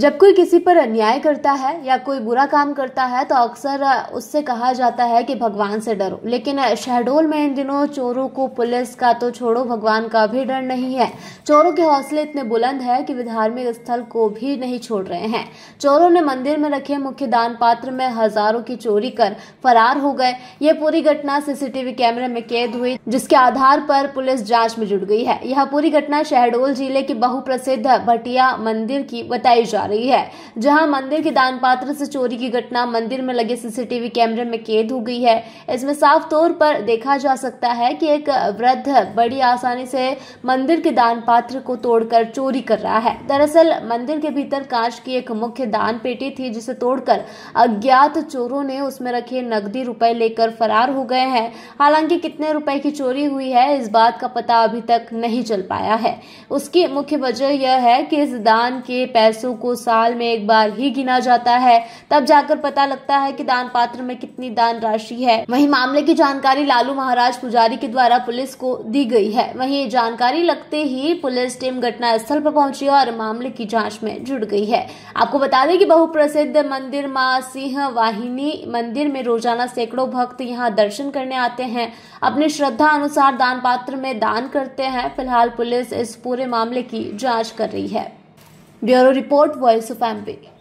जब कोई किसी पर अन्याय करता है या कोई बुरा काम करता है तो अक्सर उससे कहा जाता है कि भगवान से डरो लेकिन शहडोल में इन दिनों चोरों को पुलिस का तो छोड़ो भगवान का भी डर नहीं है चोरों के हौसले इतने बुलंद है कि वे धार्मिक स्थल को भी नहीं छोड़ रहे हैं चोरों ने मंदिर में रखे मुख्य दान पात्र में हजारों की चोरी कर फरार हो गए ये पूरी घटना सीसीटीवी कैमरे में कैद हुई जिसके आधार पर पुलिस जांच में जुट गई है यह पूरी घटना शहडोल जिले के बहुप्रसिद्ध भटिया मंदिर की बताई जा जा रही है जहां मंदिर के दान पात्र से चोरी की घटना मंदिर में लगे सीसीटीवी कैमरे में कैद हो गई है इसमें साफ तौर पर देखा जा सकता है कि एक वृद्ध बड़ी आसानी से मंदिर के दान पात्र को तोड़कर चोरी कर रहा है दरअसल मंदिर के भीतर कांच की एक मुख्य दान पेटी थी जिसे तोड़कर अज्ञात चोरों ने उसमें रखे नकदी रुपए लेकर फरार हो गए हैं हालांकि कितने रुपए की चोरी हुई है इस बात का पता अभी तक नहीं चल पाया है उसकी मुख्य वजह यह है कि इस दान के पैसों को साल में एक बार ही गिना जाता है तब जाकर पता लगता है कि दान पात्र में कितनी दान राशि है वहीं मामले की जानकारी लालू महाराज पुजारी के द्वारा पुलिस को दी गई है वहीं जानकारी लगते ही पुलिस टीम घटना स्थल पर पहुंची और मामले की जाँच में जुड़ गई है आपको बता दें कि बहुप्रसिद्ध मंदिर माँ सिंह वाहिनी मंदिर में रोजाना सैकड़ों भक्त यहाँ दर्शन करने आते हैं अपनी श्रद्धा अनुसार दान पात्र में दान करते हैं फिलहाल पुलिस इस पूरे मामले की जांच कर रही है Bureau Report Voice of Ampe.